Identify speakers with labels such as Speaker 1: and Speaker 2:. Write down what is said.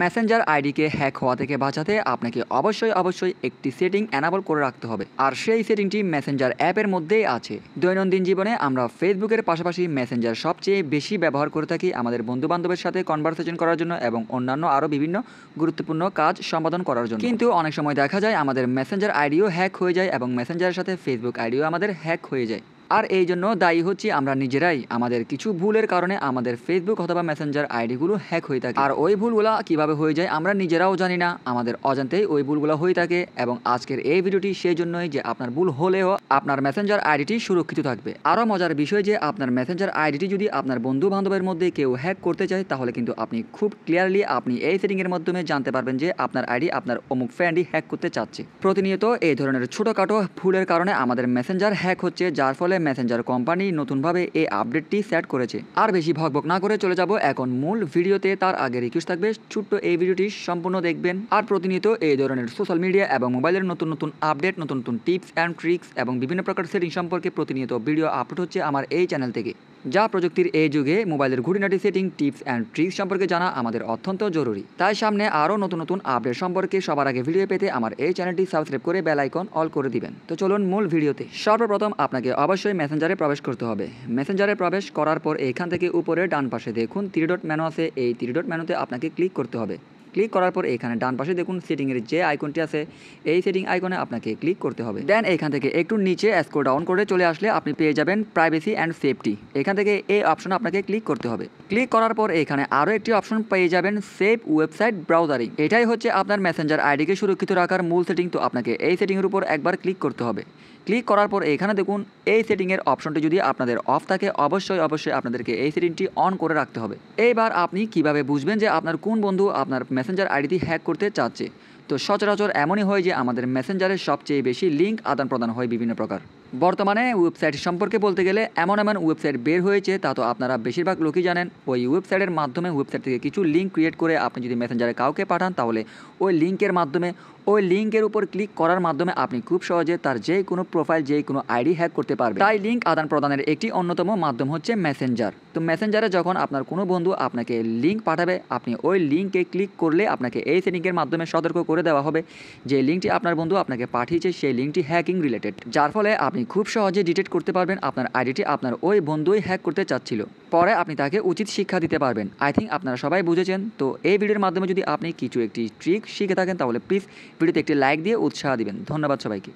Speaker 1: Messenger আইডিকে hack হওয়া থেকে বাঁচাতে আপনাকে অবশ্যই অবশ্যই একটি সেটিং অ্যানাবল করে রাখতে হবে আর সেই সেটিংটি মেসেঞ্জার অ্যাপের মধ্যেই আছে দৈনন্দিন জীবনে আমরা ফেসবুকের পাশাপাশি মেসেঞ্জার সবচেয়ে বেশি ব্যবহার করে থাকি আমাদের বন্ধুবান্ধবের সাথে কনভারসেশন করার জন্য এবং অন্যান্য আরও বিভিন্ন গুরুত্বপূর্ণ কাজ সম্পাদন করার জন্য কিন্তু অনেক সময় দেখা যায় আমাদের মেসেঞ্জার আইডিও হ্যাক হয়ে যায় এবং মেসেঞ্জারের সাথে ফেসবুক আইডিও আমাদের হ্যাক হয়ে যায় আর এই জন্য দায়ী হচ্ছি আমরা নিজেরাই আমাদের কিছু ভুলের কারণে আমাদের ফেসবুক অথবা মেসেঞ্জার আইডিগুলো হ্যাক হয়ে থাকে আর ওই ভুলগুলা কিভাবে হয়ে যায় আমরা নিজেরাও জানি না আমাদের অজান্তেই ওই ভুলগুলো হয়ে থাকে এবং আজকের এই ভিডিওটি সেই জন্যই যে আপনার ভুল হলেও আপনার মেসেঞ্জার আইডিটি সুরক্ষিত থাকবে আরও মজার বিষয় যে আপনার মেসেঞ্জার আইডিটি যদি আপনার বন্ধু বান্ধবের মধ্যে কেউ হ্যাক করতে চায় তাহলে কিন্তু আপনি খুব ক্লিয়ারলি আপনি এই সেটিংয়ের মাধ্যমে জানতে পারবেন যে আপনার আইডি আপনার অমুক ফ্যান্ডি হ্যাক করতে চাচ্ছে প্রতিনিয়ত এই ধরনের ছোটোখাটো ভুলের কারণে আমাদের মেসেঞ্জার হ্যাক হচ্ছে যার ফলে মেসেঞ্জার কোম্পানি নতুনভাবে এই আপডেটটি সেট করেছে আর বেশি ভকবক না করে চলে যাব এখন মূল ভিডিওতে তার আগে রিকোয়েস্ট থাকবে ছোট্ট এই ভিডিওটি সম্পূর্ণ দেখবেন আর প্রতিনিয়ত এই ধরনের সোশ্যাল মিডিয়া এবং মোবাইলের নতুন নতুন আপডেট নতুন নতুন টিপস অ্যান্ড ট্রিক্স এবং বিভিন্ন প্রকার সেটিং সম্পর্কে প্রতিনিয়ত ভিডিও আপলোড হচ্ছে আমার এই চ্যানেল থেকে যা প্রযুক্তির এই যুগে মোবাইলের ঘুটিনাটি সেটিং টিপস অ্যান্ড ট্রিক্স সম্পর্কে জানা আমাদের অত্যন্ত জরুরি তাই সামনে আরও নতুন নতুন আপডেট সম্পর্কে সবার আগে ভিডিও পেতে আমার এই চ্যানেলটি সাবস্ক্রাইব করে বেল আইকন অল করে দিবেন তো চলুন মূল ভিডিওতে সর্বপ্রথম আপনাকে অবশ্যই মেসেঞ্জারে প্রবেশ করতে হবে মেসেঞ্জারে প্রবেশ করার পর এখান থেকে উপরে ডান পাশে দেখুন তিরিডট ম্যানো আছে এই তিরিডট ম্যানোতে আপনাকে ক্লিক করতে হবে ক্লিক করার পর এখানে ডান পাশে দেখুন সেটিংয়ের যে আইকনটি আছে এই সেটিং আইকনে আপনাকে ক্লিক করতে হবে দেন এখান থেকে একটু নিচে অ্যাসকো ডাউন করে চলে আসলে আপনি পেয়ে যাবেন প্রাইভেসি অ্যান্ড সেফটি এখান থেকে এই অপশন আপনাকে ক্লিক করতে হবে ক্লিক করার পর এখানে আরও একটি অপশন পেয়ে যাবেন সেফ ওয়েবসাইট ব্রাউজারিং এটাই হচ্ছে আপনার মেসেঞ্জার আইডিকে সুরক্ষিত রাখার মূল সেটিং তো আপনাকে এই সেটিংয়ের উপর একবার ক্লিক করতে হবে ক্লিক করার পর এখানে দেখুন এই সেটিংয়ের অপশনটি যদি আপনাদের অফ থাকে অবশ্যই অবশ্যই আপনাদেরকে এই সেটিংটি অন করে রাখতে হবে এইবার আপনি কিভাবে বুঝবেন যে আপনার কোন বন্ধু আপনার মেসেঞ্জার আইডিটি হ্যাক করতে চাচ্ছে তো সচরাচর এমনই হয় যে আমাদের মেসেঞ্জারের সবচেয়ে বেশি লিঙ্ক আদান প্রদান হয় বিভিন্ন প্রকার বর্তমানে ওয়েবসাইট সম্পর্কে বলতে গেলে এমন এমন ওয়েবসাইট বের হয়েছে তা তো আপনারা বেশিরভাগ লোকই জানেন ওই ওয়েবসাইটের মাধ্যমে ওয়েবসাইট থেকে কিছু লিঙ্ক ক্রিয়েট করে আপনি যদি মেসেঞ্জারে কাউকে পাঠান তাহলে ওই লিঙ্কের মাধ্যমে ওই লিঙ্কের উপর ক্লিক করার মাধ্যমে আপনি খুব সহজে তার যে কোনো প্রোফাইল যে কোনো আইডি হ্যাক করতে পারবে তাই লিঙ্ক আদান প্রদানের একটি অন্যতম মাধ্যম হচ্ছে মেসেঞ্জার তো মেসেঞ্জারে যখন আপনার কোনো বন্ধু আপনাকে লিঙ্ক পাঠাবে আপনি ওই লিঙ্কে ক্লিক করলে আপনাকে এই সেটিংয়ের মাধ্যমে সতর্ক করে দেওয়া হবে যে লিঙ্কটি আপনার বন্ধু আপনাকে পাঠিয়েছে সেই লিঙ্কটি হ্যাকিং রিলেটেড যার ফলে আপনি খুব সহজে ডিটেক্ট করতে পারবেন আপনার আইডিটি আপনার ওই বন্ধুই হ্যাক করতে চাচ্ছিল পরে আপনি তাকে উচিত শিক্ষা দিতে পারবেন আই থিঙ্ক আপনারা সবাই বুঝেছেন তো এই ভিডিওর মাধ্যমে যদি আপনি কিছু একটি ট্রিক শিখে থাকেন তাহলে প্লিজ ভিডিওতে একটি লাইক দিয়ে উৎসাহ দিবেন ধন্যবাদ সবাইকে